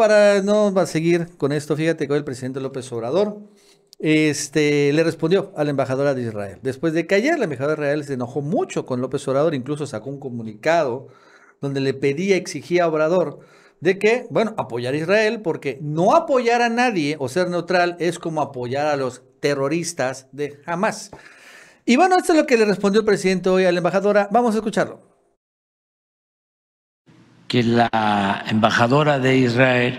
para no va a seguir con esto, fíjate, hoy el presidente López Obrador. Este, le respondió a la embajadora de Israel. Después de que ayer la embajadora de Israel se enojó mucho con López Obrador, incluso sacó un comunicado donde le pedía, exigía a Obrador de que, bueno, apoyar a Israel, porque no apoyar a nadie o ser neutral es como apoyar a los terroristas de Hamas. Y bueno, esto es lo que le respondió el presidente hoy a la embajadora. Vamos a escucharlo que la embajadora de Israel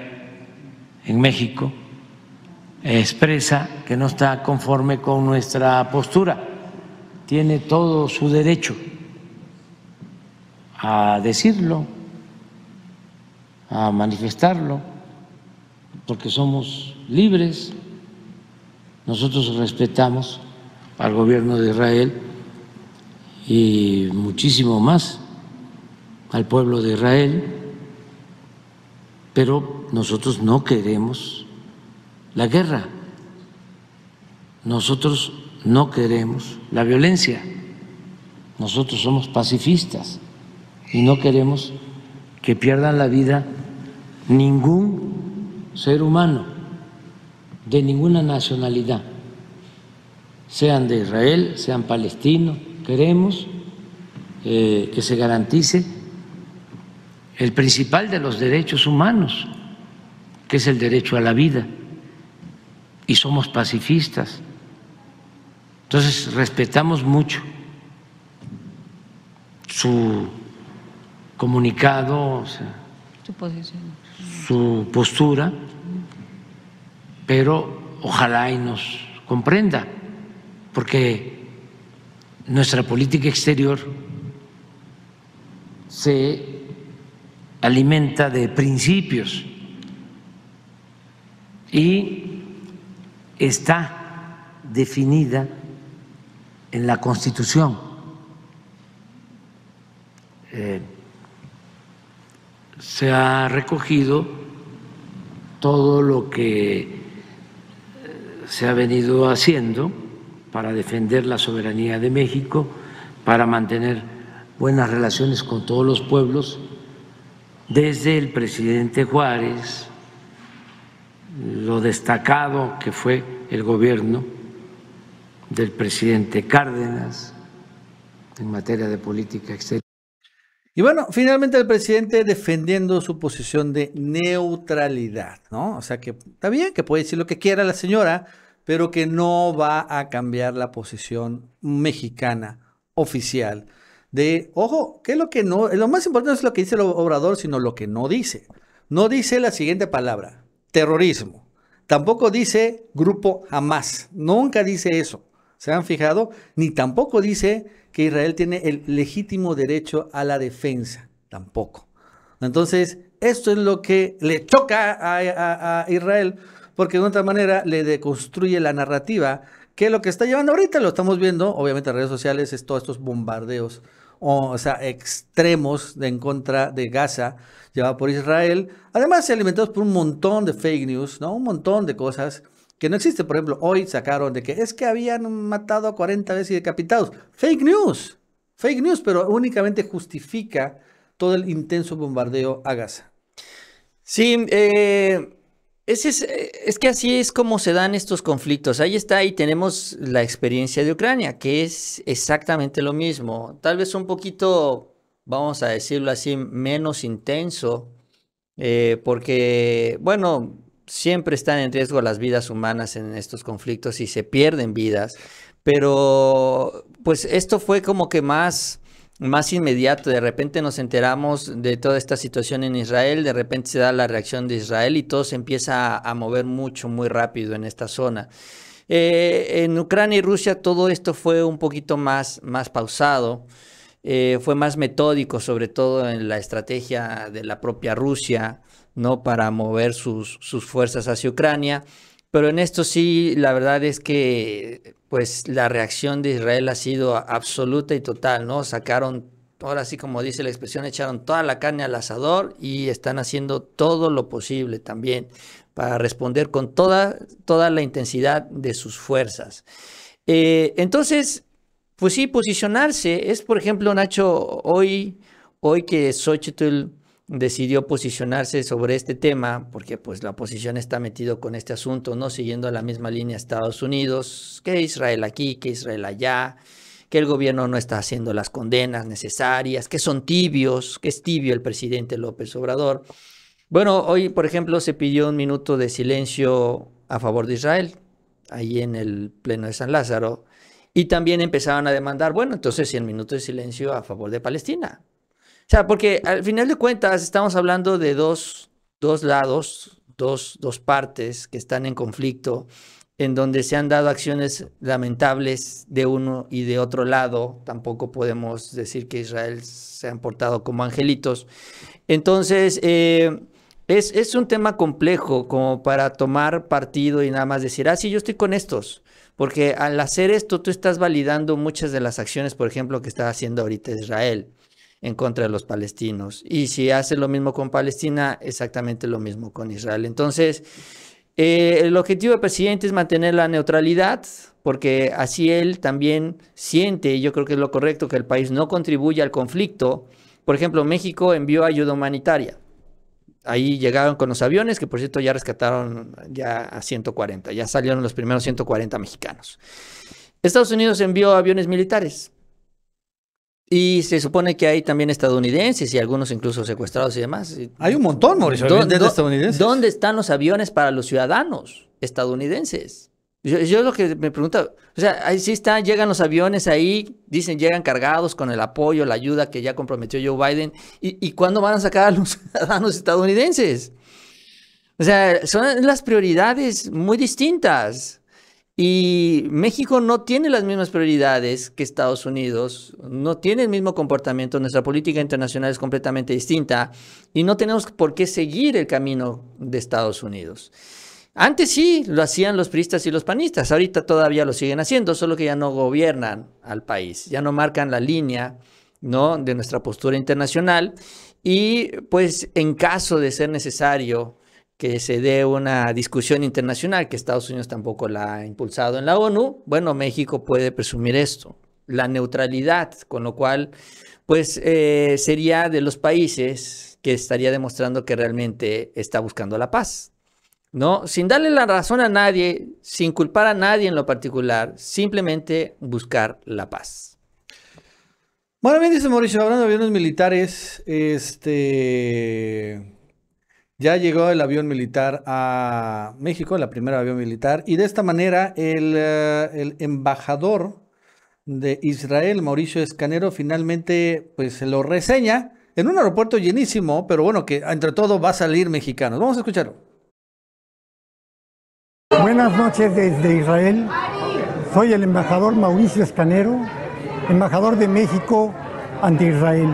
en México expresa que no está conforme con nuestra postura. Tiene todo su derecho a decirlo, a manifestarlo, porque somos libres. Nosotros respetamos al gobierno de Israel y muchísimo más al pueblo de Israel, pero nosotros no queremos la guerra, nosotros no queremos la violencia, nosotros somos pacifistas y no queremos que pierdan la vida ningún ser humano de ninguna nacionalidad, sean de Israel, sean palestinos, queremos eh, que se garantice el principal de los derechos humanos, que es el derecho a la vida, y somos pacifistas. Entonces respetamos mucho su comunicado, su, su postura, pero ojalá y nos comprenda, porque nuestra política exterior se alimenta de principios y está definida en la Constitución. Eh, se ha recogido todo lo que eh, se ha venido haciendo para defender la soberanía de México, para mantener buenas relaciones con todos los pueblos desde el presidente Juárez, lo destacado que fue el gobierno del presidente Cárdenas en materia de política exterior. Y bueno, finalmente el presidente defendiendo su posición de neutralidad, ¿no? O sea que está bien que puede decir lo que quiera la señora, pero que no va a cambiar la posición mexicana oficial de, ojo, qué es lo que no, lo más importante es lo que dice el obrador, sino lo que no dice. No dice la siguiente palabra, terrorismo. Tampoco dice grupo Hamas, nunca dice eso. ¿Se han fijado? Ni tampoco dice que Israel tiene el legítimo derecho a la defensa, tampoco. Entonces, esto es lo que le choca a, a Israel, porque de otra manera le deconstruye la narrativa que lo que está llevando ahorita, lo estamos viendo, obviamente en redes sociales, es todos estos bombardeos o, sea, extremos de en contra de Gaza llevado por Israel. Además, se alimentados por un montón de fake news, ¿no? Un montón de cosas que no existen. Por ejemplo, hoy sacaron de que es que habían matado a 40 veces y decapitados. Fake news. Fake news, pero únicamente justifica todo el intenso bombardeo a Gaza. Sí, eh, eh, es, que así es como se dan estos conflictos. Ahí está, y tenemos la experiencia de Ucrania, que es exactamente lo mismo. Tal vez un poquito, vamos a decirlo así, menos intenso, eh, porque, bueno, siempre están en riesgo las vidas humanas en estos conflictos y se pierden vidas, pero pues esto fue como que más más inmediato. De repente nos enteramos de toda esta situación en Israel, de repente se da la reacción de Israel y todo se empieza a, mover mucho, muy rápido en esta zona. Eh, en Ucrania y Rusia todo esto fue un poquito más, más pausado, eh, fue más metódico, sobre todo en la estrategia de la propia Rusia, ¿no? Para mover sus, sus fuerzas hacia Ucrania. Pero en esto sí, la verdad es que pues la reacción de Israel ha sido absoluta y total, ¿no? Sacaron, ahora sí como dice la expresión, echaron toda la carne al asador y están haciendo todo lo posible también para responder con toda, toda la intensidad de sus fuerzas. Eh, entonces, pues sí, posicionarse es, por ejemplo, Nacho, hoy, hoy que Xochitl decidió posicionarse sobre este tema, porque pues la oposición está metido con este asunto, ¿no? Siguiendo la misma línea Estados Unidos, que Israel aquí, que Israel allá, que el gobierno no está haciendo las condenas necesarias, que son tibios, que es tibio el presidente López Obrador. Bueno, hoy, por ejemplo, se pidió un minuto de silencio a favor de Israel, ahí en el Pleno de San Lázaro, y también empezaban a demandar, bueno, entonces el minutos de silencio a favor de Palestina. O sea, porque al final de cuentas estamos hablando de dos, lados, dos, partes que están en conflicto, en donde se han dado acciones lamentables de uno y de otro lado. Tampoco podemos decir que Israel se han portado como angelitos. Entonces, eh, es, es, un tema complejo como para tomar partido y nada más decir, ah, sí, yo estoy con estos. Porque al hacer esto, tú estás validando muchas de las acciones, por ejemplo, que está haciendo ahorita Israel en contra de los palestinos. Y si hace lo mismo con Palestina, exactamente lo mismo con Israel. Entonces, eh, el objetivo del presidente es mantener la neutralidad, porque así él también siente, y yo creo que es lo correcto, que el país no contribuye al conflicto. Por ejemplo, México envió ayuda humanitaria. Ahí llegaron con los aviones, que por cierto ya rescataron ya a 140, ya salieron los primeros 140 mexicanos. Estados Unidos envió aviones militares. Y se supone que hay también estadounidenses y algunos incluso secuestrados y demás. Hay un montón, Mauricio, de estadounidenses. ¿Dónde están los aviones para los ciudadanos estadounidenses? Yo, lo que me pregunto, o sea, ahí sí están, llegan los aviones ahí, dicen llegan cargados con el apoyo, la ayuda que ya comprometió Joe Biden. ¿Y, y cuándo van a sacar a los ciudadanos estadounidenses? O sea, son las prioridades muy distintas. Y México no tiene las mismas prioridades que Estados Unidos, no tiene el mismo comportamiento, nuestra política internacional es completamente distinta y no tenemos por qué seguir el camino de Estados Unidos. Antes sí lo hacían los priistas y los panistas, ahorita todavía lo siguen haciendo, solo que ya no gobiernan al país, ya no marcan la línea de nuestra postura internacional y pues en caso de ser necesario que se dé una discusión internacional, que Estados Unidos tampoco la ha impulsado en la ONU, bueno, México puede presumir esto, la neutralidad, con lo cual, pues eh, sería de los países que estaría demostrando que realmente está buscando la paz, ¿no? Sin darle la razón a nadie, sin culpar a nadie en lo particular, simplemente buscar la paz. Bueno, bien dice Mauricio, hablando de aviones militares, este... Ya llegó el avión militar a México, el primer avión militar, y de esta manera eh, el, embajador de Israel, Mauricio Escanero, finalmente pues lo reseña en un aeropuerto llenísimo, pero bueno, que entre todo va a salir mexicano. Vamos a escucharlo. Buenas noches desde Israel. Soy el embajador Mauricio Escanero, embajador de México ante Israel.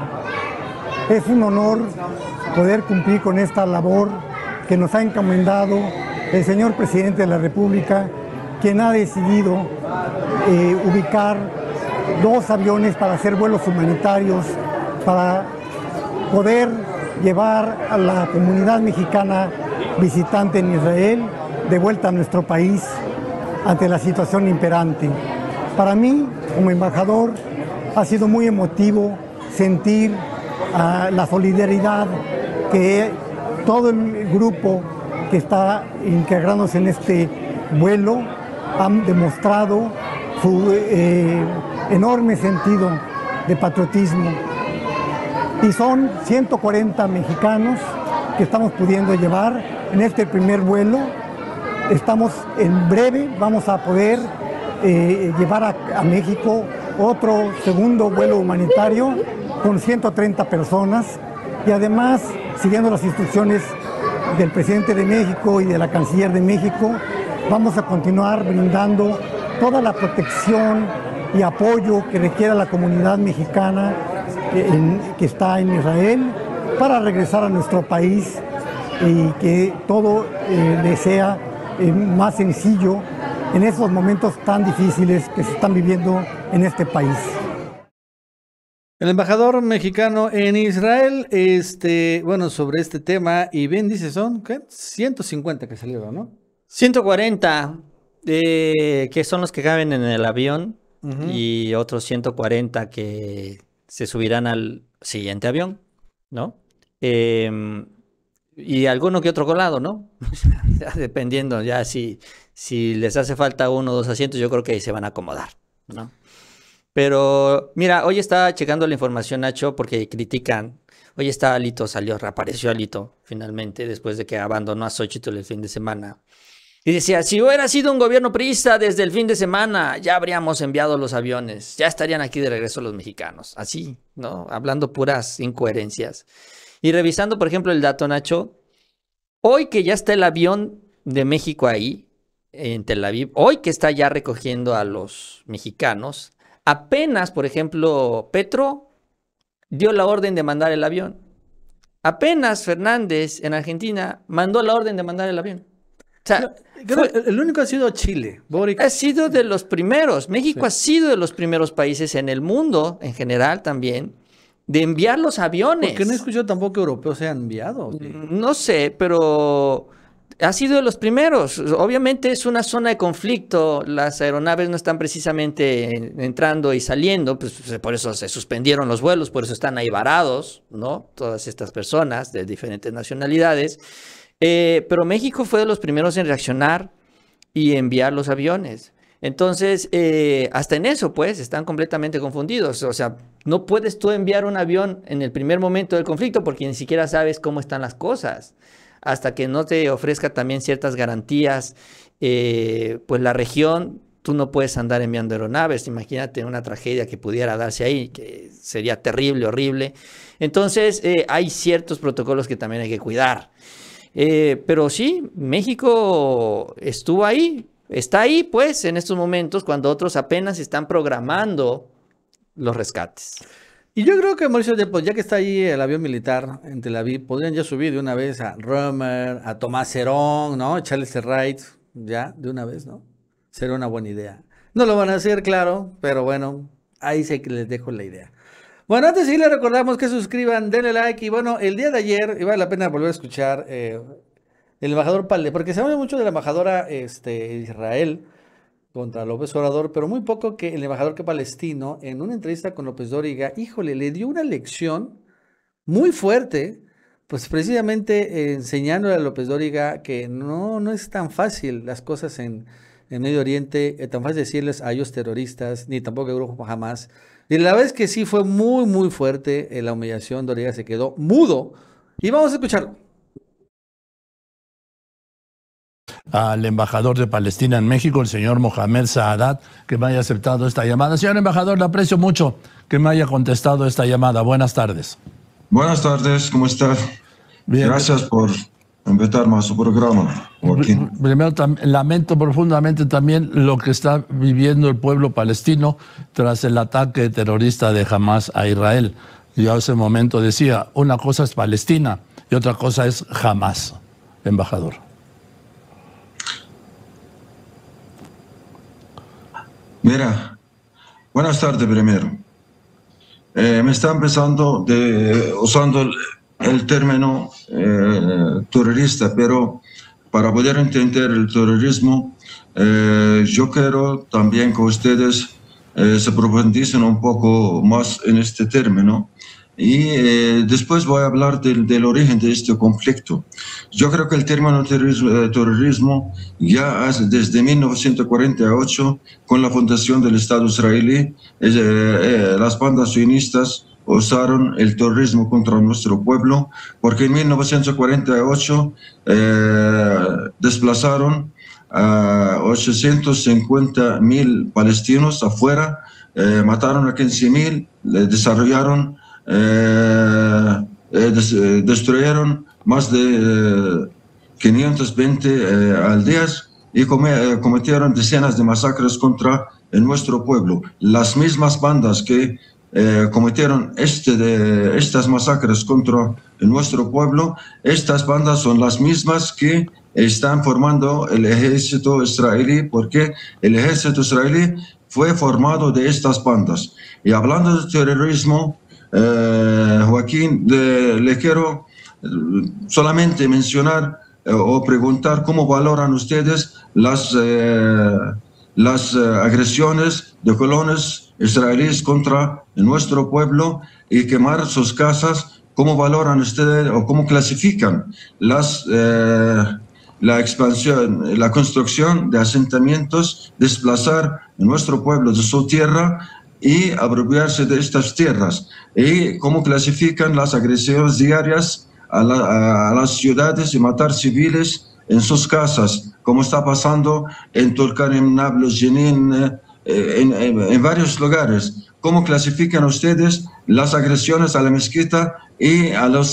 Es un honor poder cumplir con esta labor que nos ha encomendado el señor presidente de la República, quien ha decidido eh, ubicar dos aviones para hacer vuelos humanitarios, para poder llevar a la comunidad mexicana visitante en Israel de vuelta a nuestro país ante la situación imperante. Para mí, como embajador, ha sido muy emotivo sentir ah, la solidaridad que todo el grupo que está integrándose en este vuelo han demostrado su eh, enorme sentido de patriotismo. Y son 140 mexicanos que estamos pudiendo llevar en este primer vuelo. Estamos en breve, vamos a poder eh, llevar a México otro segundo vuelo humanitario con 130 personas y además siguiendo las instrucciones del presidente de México y de la canciller de México, vamos a continuar brindando toda la protección y apoyo que requiera la comunidad mexicana que, está en Israel para regresar a nuestro país y que todo eh, le sea eh, más sencillo en esos momentos tan difíciles que se están viviendo en este país. El embajador mexicano en Israel, este, bueno, sobre este tema, y bien dice, son 150 que salieron, ¿no? 140, eh, que son los que caben en el avión, y otros 140 que se subirán al siguiente avión, ¿no? Em, y alguno que otro colado, ¿no? dependiendo, ya si, si les hace falta uno o dos asientos, yo creo que ahí se van a acomodar, ¿no? Pero mira, hoy está checando la información, Nacho, porque critican. Hoy está Alito, salió, reapareció Alito, finalmente, después de que abandonó a Xochitl el fin de semana. Y decía, si hubiera sido un gobierno priista desde el fin de semana, ya habríamos enviado los aviones, ya estarían aquí de regreso los mexicanos. Así, ¿no? Hablando puras incoherencias. Y revisando, por ejemplo, el dato, Nacho, hoy que ya está el avión de México ahí, en Tel Aviv, hoy que está ya recogiendo a los mexicanos, Apenas, por ejemplo, Petro dio la orden de mandar el avión. Apenas Fernández en Argentina mandó la orden de mandar el avión. el único ha sido Chile. Ha sido de los primeros. México ha sido de los primeros países en el mundo, en general también, de enviar los aviones. Porque no he escuchado tampoco que europeos se han enviado. No sé, pero ha sido de los primeros. Obviamente es una zona de conflicto. Las aeronaves no están precisamente entrando y saliendo, pues, pues por eso se suspendieron los vuelos, por eso están ahí varados, ¿no? Todas estas personas de diferentes nacionalidades. Eh, pero México fue de los primeros en reaccionar y enviar los aviones. Entonces, eh, hasta en eso, pues, están completamente confundidos. O sea, no puedes tú enviar un avión en el primer momento del conflicto porque ni siquiera sabes cómo están las cosas hasta que no te ofrezca también ciertas garantías, eh, pues la región, tú no puedes andar enviando aeronaves, imagínate una tragedia que pudiera darse ahí, que sería terrible, horrible. Entonces, eh, hay ciertos protocolos que también hay que cuidar. Eh, pero sí, México estuvo ahí, está ahí pues en estos momentos cuando otros apenas están programando los rescates. Y yo creo que Mauricio Depot, pues, ya que está ahí el avión militar en Tel Aviv, podrían ya subir de una vez a Römer, a Tomás Cerón, ¿no? Charles este ride, ya, de una vez, ¿no? Será una buena idea. No lo van a hacer, claro, pero bueno, ahí que les dejo la idea. Bueno, antes sí les recordamos que suscriban, denle like. Y bueno, el día de ayer, y vale la pena volver a escuchar eh, el embajador Palde, porque se habla mucho de la embajadora este, Israel contra López Obrador, pero muy poco que el embajador que palestino, en una entrevista con López Dóriga, híjole, le dio una lección muy fuerte, pues precisamente enseñándole a López Dóriga que no, no es tan fácil las cosas en, en Medio Oriente, eh, tan fácil decirles a ellos terroristas, ni tampoco a Europa jamás. Y la vez que sí fue muy, muy fuerte eh, la humillación, Dóriga se quedó mudo. Y vamos a escucharlo. al embajador de Palestina en México, el señor Mohamed Saadat, que me haya aceptado esta llamada. Señor embajador, le aprecio mucho que me haya contestado esta llamada. Buenas tardes. Buenas tardes, ¿cómo está? Bien. Gracias por invitarme a su programa, Joaquín. Primero, lamento profundamente también lo que está viviendo el pueblo palestino tras el ataque terrorista de Hamas a Israel. Yo hace un momento decía, una cosa es Palestina y otra cosa es Hamas, embajador. Mira, buenas tardes primero. Eh, me está empezando usando el, término eh, terrorista, pero para poder entender el terrorismo, eh, yo quiero también que ustedes se profundicen un poco más en este término, y eh, después voy a hablar del, del, origen de este conflicto. Yo creo que el término terrorismo, eh, terrorismo ya desde 1948, con la fundación del Estado israelí, eh, las bandas sionistas usaron el terrorismo contra nuestro pueblo, porque en 1948 desplazaron a 850 mil palestinos afuera, mataron a 15 mil, desarrollaron eh, eh, eh, destruyeron más de 520 aldeas y cometieron decenas de masacres contra nuestro pueblo. Las mismas bandas que cometieron este de, estas masacres contra nuestro pueblo, estas bandas son las mismas que están formando el ejército israelí, porque el ejército israelí fue formado de estas bandas. Y hablando de terrorismo, eh, Joaquín, le quiero eh, solamente mencionar eh, o preguntar cómo valoran ustedes las, las agresiones de colonos israelíes contra nuestro pueblo y quemar sus casas. ¿Cómo valoran ustedes o cómo clasifican las, la expansión, la construcción de asentamientos, desplazar nuestro pueblo de su tierra y apropiarse de estas tierras y cómo clasifican las agresiones diarias a, las ciudades y matar civiles en sus casas, como está pasando en Turkán, en Nablus, eh, en, varios lugares. ¿Cómo clasifican ustedes las agresiones a la mezquita y a, la,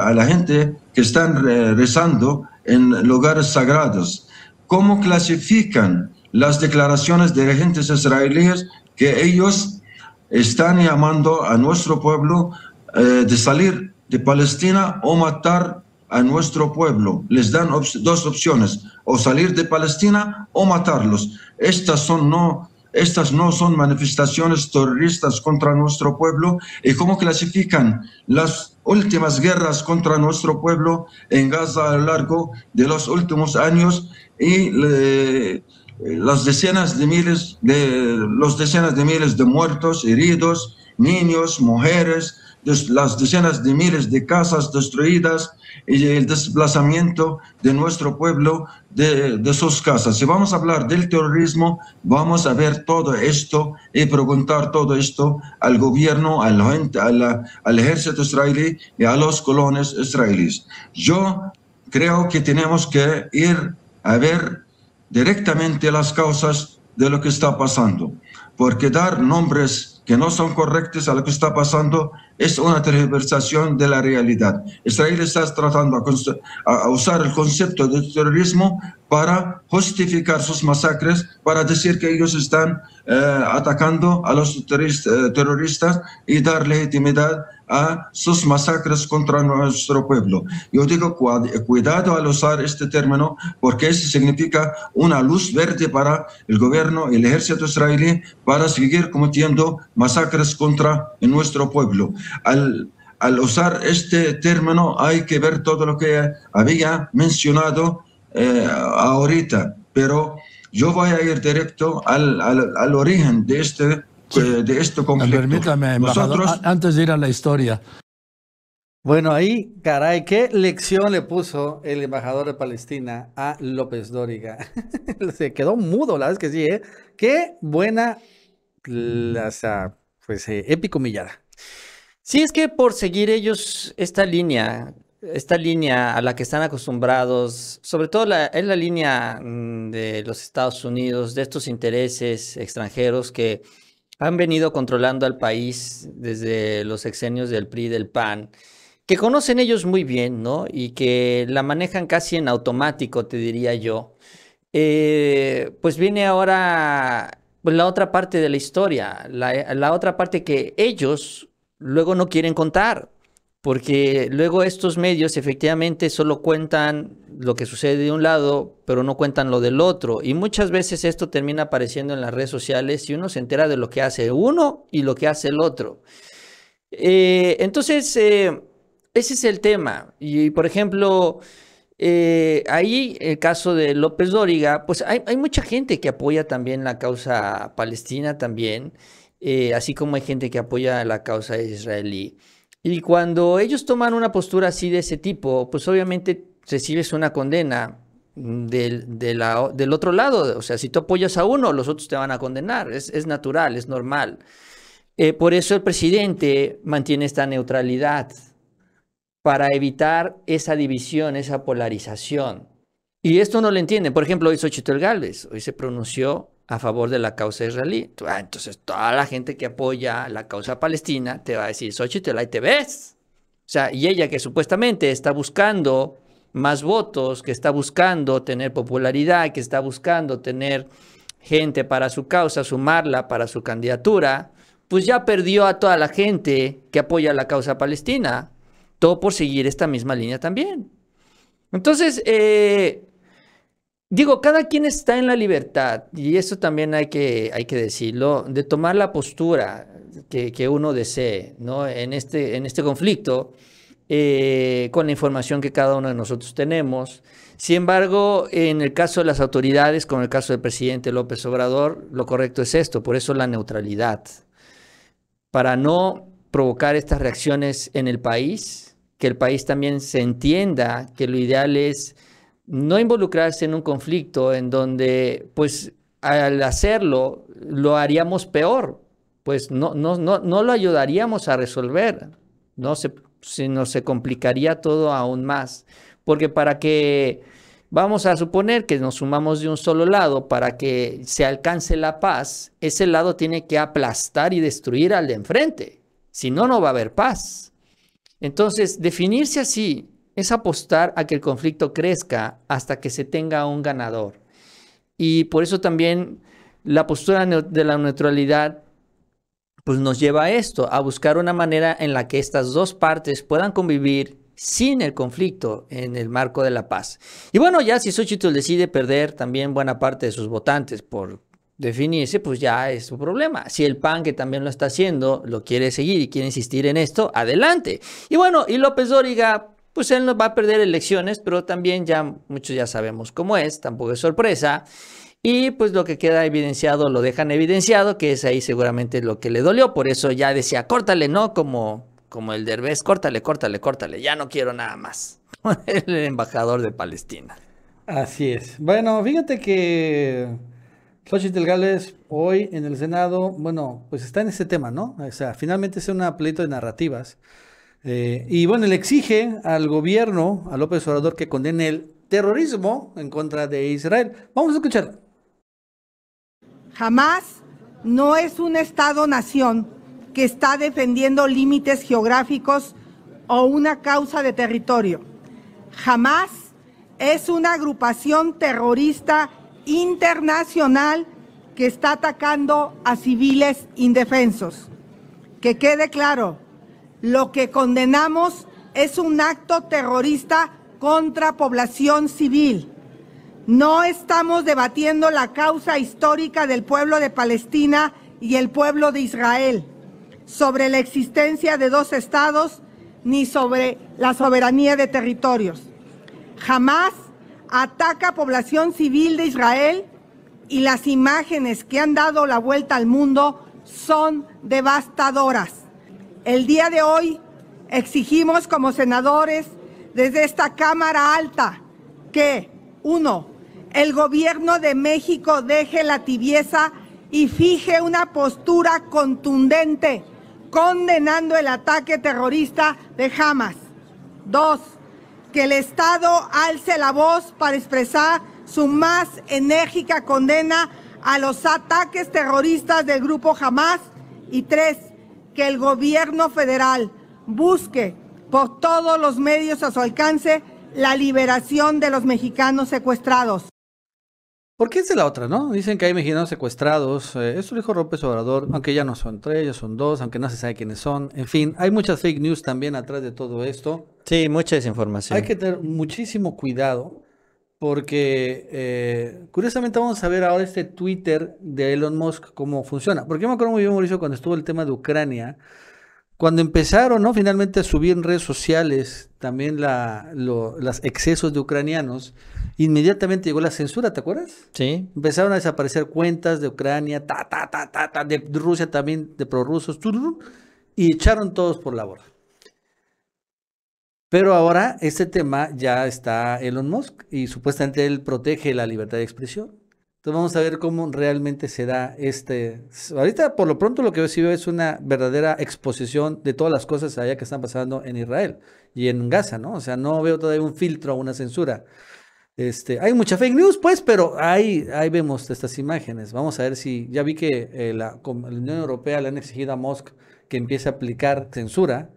a la, gente que están rezando en lugares sagrados? ¿Cómo clasifican las declaraciones de agentes israelíes que ellos están llamando a nuestro pueblo eh, de salir de Palestina o matar a nuestro pueblo. Les dan dos opciones, o salir de Palestina o matarlos. Estas son no, estas no son manifestaciones terroristas contra nuestro pueblo y cómo clasifican las últimas guerras contra nuestro pueblo en Gaza a lo largo de los últimos años y eh, las decenas de miles de, los decenas de miles de muertos, heridos, niños, mujeres, las decenas de miles de casas destruidas y el desplazamiento de nuestro pueblo de, de, sus casas. Si vamos a hablar del terrorismo, vamos a ver todo esto y preguntar todo esto al gobierno, al, al, al ejército israelí y a los colones israelíes. Yo creo que tenemos que ir a ver directamente las causas de lo que está pasando, porque dar nombres que no son correctos a lo que está pasando es una tergiversación de la realidad. Israel está tratando a, usar el concepto de terrorismo para justificar sus masacres, para decir que ellos están eh, atacando a los eh, terroristas y dar legitimidad a sus masacres contra nuestro pueblo. Yo digo eh, cuidado al usar este término porque eso significa una luz verde para el gobierno, el ejército israelí, para seguir cometiendo masacres contra nuestro pueblo. Al, al usar este término hay que ver todo lo que había mencionado eh, ahorita, pero yo voy a ir directo al, al origen de este eh, de este Permítame, antes de ir a la historia. Bueno, ahí, caray, qué lección le puso el embajador de Palestina a López Dóriga. Se quedó mudo, la vez que sí, ¿eh? Qué buena, ah, pues eh, épico millada. Sí, es que por seguir ellos esta línea, esta línea a la que están acostumbrados, sobre todo en la línea mm, de los Estados Unidos, de estos intereses extranjeros que han venido controlando al país desde los exenios del PRI y del PAN, que conocen ellos muy bien, ¿no? Y que la manejan casi en automático, te diría yo. Eh, pues viene ahora pues, la otra parte de la historia, la, la otra parte que ellos luego no quieren contar porque luego estos medios efectivamente solo cuentan lo que sucede de un lado, pero no cuentan lo del otro. Y muchas veces esto termina apareciendo en las redes sociales y uno se entera de lo que hace uno y lo que hace el otro. Eh, entonces, eh, ese es el tema. Y, por ejemplo, eh, ahí el caso de López Dóriga, pues hay, hay, mucha gente que apoya también la causa palestina también, así como hay gente que apoya la causa israelí. Y cuando ellos toman una postura así de ese tipo, pues obviamente recibes una condena del, del otro lado. O sea, si tú apoyas a uno, los otros te van a condenar. Es, natural, es normal. Eh, por eso el presidente mantiene esta neutralidad para evitar esa división, esa polarización. Y esto no lo entienden. Por ejemplo, hoy Xochitl Galvez, hoy se pronunció a favor de la causa israelí. Ah, entonces, toda la gente que apoya la causa palestina te va a decir, la y te ves. O sea, y ella que supuestamente está buscando más votos, que está buscando tener popularidad, que está buscando tener gente para su causa, sumarla para su candidatura, pues ya perdió a toda la gente que apoya la causa palestina, todo por seguir esta misma línea también. Entonces, eh, Digo, cada quien está en la libertad, y eso también hay que, hay que decirlo, de tomar la postura que, uno desee ¿no? en, este, en este conflicto, eh, con la información que cada uno de nosotros tenemos. Sin embargo, en el caso de las autoridades, como en el caso del presidente López Obrador, lo correcto es esto, por eso la neutralidad, para no provocar estas reacciones en el país, que el país también se entienda que lo ideal es no involucrarse en un conflicto en donde, pues, al hacerlo, lo haríamos peor, pues no, no, lo ayudaríamos a resolver, no se, sino se complicaría todo aún más, porque para que, vamos a suponer que nos sumamos de un solo lado, para que se alcance la paz, ese lado tiene que aplastar y destruir al de enfrente, si no, no va a haber paz. Entonces, definirse así, es apostar a que el conflicto crezca hasta que se tenga un ganador. Y por eso también la postura de la neutralidad pues nos lleva a esto, a buscar una manera en la que estas dos partes puedan convivir sin el conflicto en el marco de la paz. Y bueno, ya si Xochitl decide perder también buena parte de sus votantes por definirse, pues ya es su problema. Si el PAN, que también lo está haciendo, lo quiere seguir y quiere insistir en esto, adelante. Y bueno, y López Dóriga, pues él nos va a perder elecciones, pero también ya muchos ya sabemos cómo es, tampoco es sorpresa. Y pues lo que queda evidenciado lo dejan evidenciado, que es ahí seguramente lo que le dolió, por eso ya decía, córtale, ¿no? Como, como el derbez, córtale, córtale, córtale, ya no quiero nada más. el embajador de Palestina. Así es. Bueno, fíjate que Xochitl Gales hoy en el Senado, bueno, pues está en ese tema, ¿no? O sea, finalmente es una pleito de narrativas. Eh, y bueno, le exige al gobierno, a López Obrador, que condene el terrorismo en contra de Israel. Vamos a escuchar. Jamás no es un Estado-nación que está defendiendo límites geográficos o una causa de territorio. Jamás es una agrupación terrorista internacional que está atacando a civiles indefensos. Que quede claro, lo que condenamos es un acto terrorista contra población civil. No estamos debatiendo la causa histórica del pueblo de Palestina y el pueblo de Israel, sobre la existencia de dos estados ni sobre la soberanía de territorios. Jamás ataca población civil de Israel y las imágenes que han dado la vuelta al mundo son devastadoras. El día de hoy exigimos como senadores desde esta Cámara Alta que, uno, el gobierno de México deje la tibieza y fije una postura contundente condenando el ataque terrorista de Hamas. Dos, que el Estado alce la voz para expresar su más enérgica condena a los ataques terroristas del grupo Hamas. Y tres, que el gobierno federal busque por todos los medios a su alcance la liberación de los mexicanos secuestrados. Porque es de la otra, ¿no? Dicen que hay mexicanos secuestrados. Esto eh, eso lo dijo López Obrador, aunque ya no son tres, ya son dos, aunque no se sabe quiénes son. En fin, hay muchas fake news también atrás de todo esto. Sí, mucha desinformación. Hay que tener muchísimo cuidado porque eh, curiosamente vamos a ver ahora este Twitter de Elon Musk cómo funciona. Porque yo me acuerdo muy bien, Mauricio, cuando estuvo el tema de Ucrania, cuando empezaron ¿no? finalmente a subir en redes sociales también los excesos de ucranianos, inmediatamente llegó la censura, ¿te acuerdas? Sí. Empezaron a desaparecer cuentas de Ucrania, ta, ta, ta, ta, de Rusia también, de prorrusos, y echaron todos por la borda. Pero ahora este tema ya está Elon Musk y supuestamente él protege la libertad de expresión. Entonces vamos a ver cómo realmente se da este... Ahorita por lo pronto lo que sí veo es una verdadera exposición de todas las cosas allá que están pasando en Israel y en Gaza, ¿no? O sea, no veo todavía un filtro o una censura. Este, hay mucha fake news, pues, pero ahí, vemos estas imágenes. Vamos a ver si... Ya vi que eh, la, la Unión Europea le han exigido a Musk que empiece a aplicar censura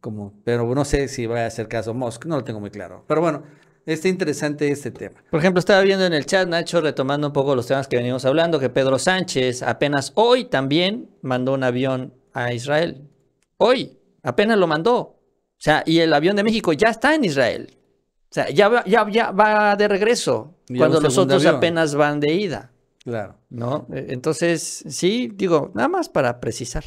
como, pero no sé si va a hacer caso Musk, no lo tengo muy claro. Pero bueno, está interesante este tema. Por ejemplo, estaba viendo en el chat, Nacho, retomando un poco los temas que venimos hablando, que Pedro Sánchez apenas hoy también mandó un avión a Israel. Hoy, apenas lo mandó. O sea, y el avión de México ya está en Israel. O sea, ya va, ya, va de regreso, cuando los otros apenas van de ida. Claro. ¿No? E-, entonces, sí, digo, nada más para precisar.